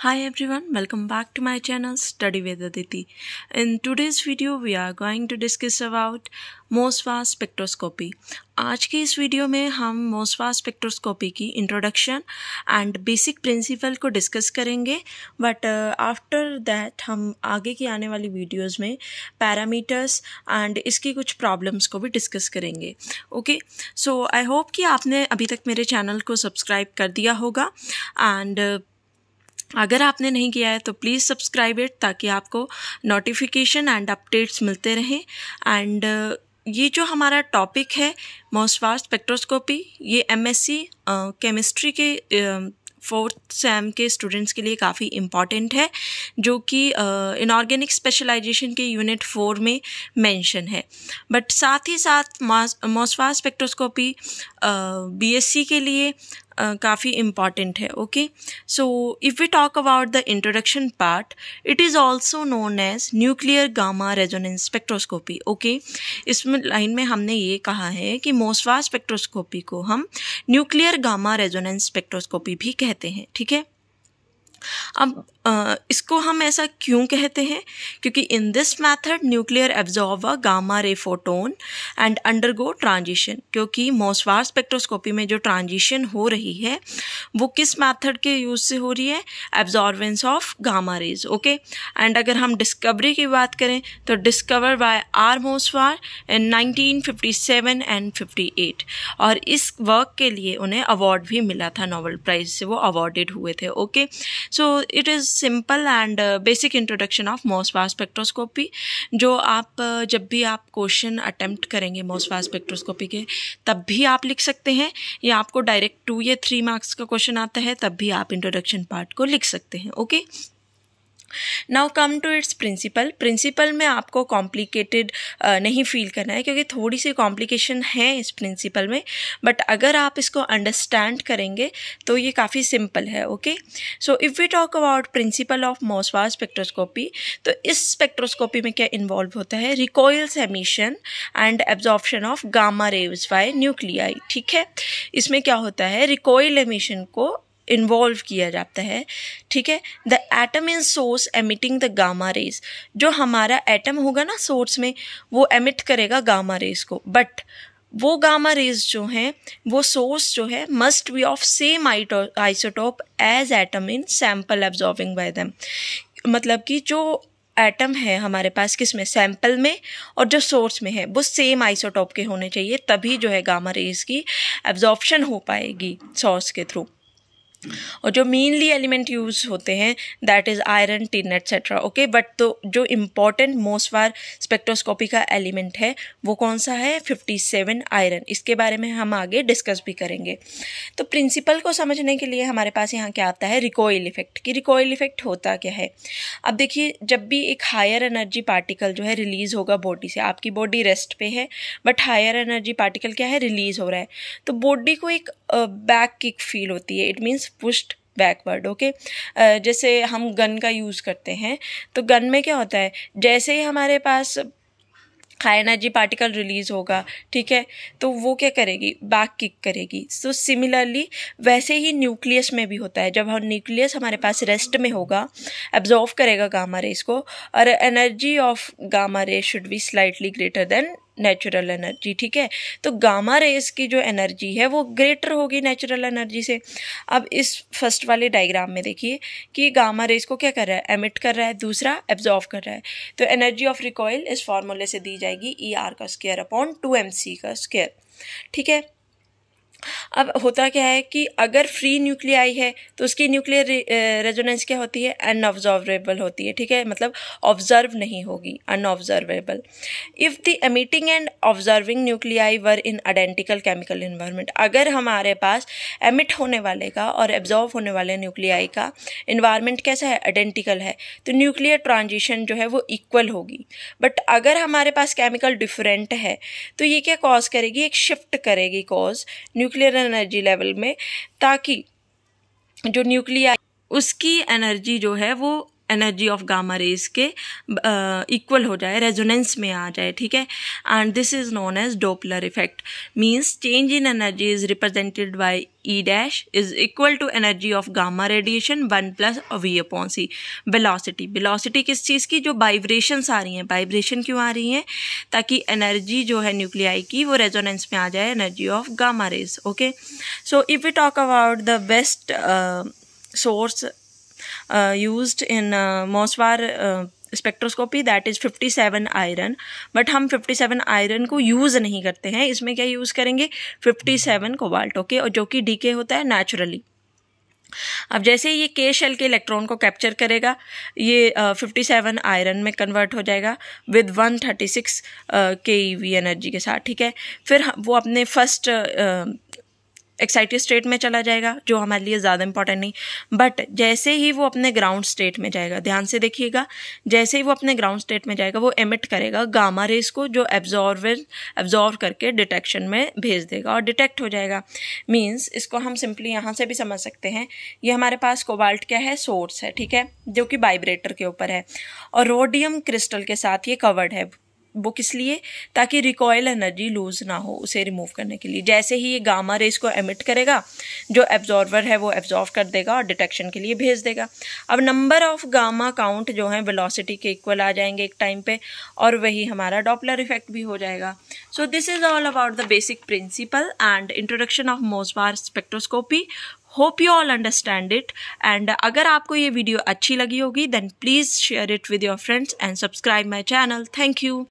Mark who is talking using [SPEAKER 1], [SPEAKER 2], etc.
[SPEAKER 1] Hi everyone, welcome back to my channel Study with Aditi. In today's video, we are going to discuss about Mossbauer spectroscopy आज की इस video में हम Mossbauer spectroscopy की introduction and basic principle को discuss करेंगे but after that हम आगे की आने वाली वीडियोस में पैरामीटर्स एंड इसकी कुछ प्रॉब्लम्स को भी डिस्कस करेंगे ओके सो आई होप कि आपने अभी तक मेरे चैनल को सब्सक्राइब कर दिया होगा एंड uh, अगर आपने नहीं किया है तो प्लीज़ सब्सक्राइब इट ताकि आपको नोटिफिकेशन एंड अपडेट्स मिलते रहें एंड uh, ये जो हमारा टॉपिक है मोसवास स्पेक्ट्रोस्कोपी ये एमएससी केमिस्ट्री uh, के फोर्थ uh, सेम के स्टूडेंट्स के लिए काफ़ी इम्पॉर्टेंट है जो कि इनऑर्गेनिक स्पेशलाइजेशन के यूनिट फोर में मेंशन है बट साथ ही साथ मोसवास स्पेक्ट्रोस्कोपी बीएससी के लिए काफ़ी इम्पॉर्टेंट है okay so if we talk about the introduction part it is also known as nuclear gamma resonance spectroscopy okay इसमें लाइन में हमने ये कहा है कि मोसवा स्पेक्ट्रोस्कोपी को हम न्यूक्लियर गामा रेजोनेंस स्पेक्ट्रोस्कोपी भी कहते हैं ठीक है अब इसको हम ऐसा क्यों कहते हैं क्योंकि in this method nuclear absorb gamma ray photon and undergo transition क्योंकि मोसवार स्पेक्ट्रोस्कोपी में जो ट्रांजिशन हो रही है वो किस मेथड के यूज से हो रही है absorbance of gamma rays okay and अगर हम डिस्कवरी की बात करें तो discover by R Mossbauer in 1957 and 58 और इस वर्क के लिए उन्हें अवार्ड भी मिला था नोबल प्राइज से वो अवार्डेड हुए थे okay so it is simple and basic introduction of Mossbauer spectroscopy जो आप uh, जब भी आप क्वेश्चन अटेम्प्ट करेंगे मोसफा स्पेक्ट्रोस्कोपी के तब भी आप लिख सकते हैं या आपको डायरेक्ट टू या थ्री मार्क्स का क्वेश्चन आता है तब भी आप इंट्रोडक्शन पार्ट को लिख सकते हैं okay now come to its principle principle में आपको कॉम्प्लिकेटेड uh, नहीं फील करना है क्योंकि थोड़ी सी कॉम्प्लिकेशन है इस प्रिंसिपल में बट अगर आप इसको अंडरस्टैंड करेंगे तो ये काफ़ी सिंपल है okay so if we talk about principle of Mossbauer spectroscopy तो इस स्पेक्ट्रोस्कोपी में क्या इन्वॉल्व होता है recoilless emission and absorption of gamma rays by nuclei ठीक है इसमें क्या होता है रिकॉयल एमिशन को इन्वॉल्व किया जाता है ठीक है the atom in source emitting the gamma rays जो हमारा एटम होगा ना सोर्स में वो एमिट करेगा गामा रेज को बट वो गामा रेज जो हैं वो सोर्स जो है must be of same isotope as atom in sample absorbing by them मतलब कि जो एटम है हमारे पास किस में सैम्पल में और जो सोर्स में है वो सेम आइसोटॉप के होने चाहिए तभी जो है गामा रेज की एब्जॉर्प्शन हो पाएगी सोर्स के थ्रू और जो मेनली एलिमेंट यूज होते हैं that is iron tin etcetera okay but तो जो इम्पॉर्टेंट मोस्ट बार स्पेक्ट्रोस्कोपी का एलिमेंट है वो कौन सा है 57 आयरन इसके बारे में हम आगे डिस्कस भी करेंगे तो प्रिंसिपल को समझने के लिए हमारे पास यहाँ क्या आता है रिकॉयल इफेक्ट कि रिकॉयल इफेक्ट होता क्या है अब देखिए जब भी एक हायर एनर्जी पार्टिकल जो है रिलीज होगा बॉडी से आपकी बॉडी रेस्ट पे है बट हायर एनर्जी पार्टिकल क्या है रिलीज हो रहा है तो बॉडी को एक बैक किक फील होती है it means pushed backward okay जैसे हम गन का यूज़ करते हैं तो गन में क्या होता है जैसे ही हमारे पास हाई एनर्जी पार्टिकल रिलीज होगा ठीक है तो वो क्या करेगी बैक किक करेगी सो so, सिमिलरली वैसे ही न्यूक्लियस में भी होता है जब हम न्यूक्लियस हमारे पास रेस्ट में होगा एब्जॉर्व करेगा गामा रेस को और energy of gamma ray should be slightly greater than natural energy ठीक है तो गामा रेस की जो एनर्जी है वो ग्रेटर होगी नेचुरल एनर्जी से अब इस फर्स्ट वाले डायग्राम में देखिए कि गामा रेस को क्या कर रहा है एमिट कर रहा है दूसरा एब्जॉर्व कर रहा है तो एनर्जी ऑफ रिकॉयल इस फॉर्मूले से दी जाएगी ई e ER आर का square upon two M C का स्केयर ठीक है अब होता क्या है कि अगर फ्री न्यूक्लियाई है तो उसकी न्यूक्लियर रेजोनेंस क्या होती है अनऑब्जॉर्वेबल होती है ठीक है मतलब ऑब्जर्व नहीं होगी unobservable if the emitting and observing nuclei were in identical chemical environment अगर हमारे पास एमिट होने वाले का और एब्जॉर्व होने वाले न्यूक्लियाई का इन्वायरमेंट कैसा है आइडेंटिकल है तो न्यूक्लियर ट्रांजिशन जो है वो इक्वल होगी बट अगर हमारे पास केमिकल डिफरेंट है तो ये क्या कॉज करेगी एक शिफ्ट करेगी कॉज न्यूक् न्यूक्लियर एनर्जी लेवल में ताकि जो न्यूक्लिया उसकी एनर्जी जो है वो एनर्जी ऑफ गामा रेज के इक्वल uh, हो जाए रेजोनेंस में आ जाए ठीक है and this is known as Doppler effect means change in energy is represented by E dash is equal to energy of gamma radiation one plus V upon C velocity Velocity किस चीज़ की जो vibrations आ रही हैं vibration क्यों आ रही हैं ताकि energy जो है न्यूक्लियाई की वो रेजोनेंस में आ जाए energy of gamma rays okay so if you talk about the best source used in Mössbauer spectroscopy that is 57 iron but हम 57 आयरन को यूज़ नहीं करते हैं इसमें क्या यूज़ करेंगे 57 कोबाल्ट ओके और जो कि डीके होता है नेचुरली अब जैसे ये के शेल के इलेक्ट्रॉन को कैप्चर करेगा ये फिफ्टी सेवन आयरन में कन्वर्ट हो जाएगा विद वन थर्टी सिक्स के ई वी एनर्जी के साथ ठीक है फिर वो अपने फर्स्ट एक्साइटेड स्टेट में चला जाएगा जो हमारे लिए ज़्यादा इंपॉर्टेंट नहीं बट जैसे ही वो अपने ग्राउंड स्टेट में जाएगा ध्यान से देखिएगा जैसे ही वो अपने ग्राउंड स्टेट में जाएगा वो एमिट करेगा गामा रेस को जो एब्जॉर्व एब्जॉर्व करके डिटेक्शन में भेज देगा और डिटेक्ट हो जाएगा मीन्स इसको हम सिंपली यहाँ से भी समझ सकते हैं ये हमारे पास कोबाल्ट क्या है सोर्स है ठीक है जो कि वाइब्रेटर के ऊपर है और रोडियम क्रिस्टल के साथ ये कवर्ड है वो किस लिए ताकि रिकॉयल एनर्जी लूज़ ना हो उसे रिमूव करने के लिए जैसे ही ये गामा रेस को एमिट करेगा जो एब्जॉर्वर है वो एब्जॉर्व कर देगा और डिटेक्शन के लिए भेज देगा अब नंबर ऑफ गामा काउंट जो है वेलोसिटी के इक्वल आ जाएंगे एक टाइम पे और वही हमारा डॉपलर इफेक्ट भी हो जाएगा so this is all about the basic principle and introduction of Mössbauer spectroscopy hope you all understand it and अगर आपको ये वीडियो अच्छी लगी होगी then please share it with your friends and subscribe my channel thank you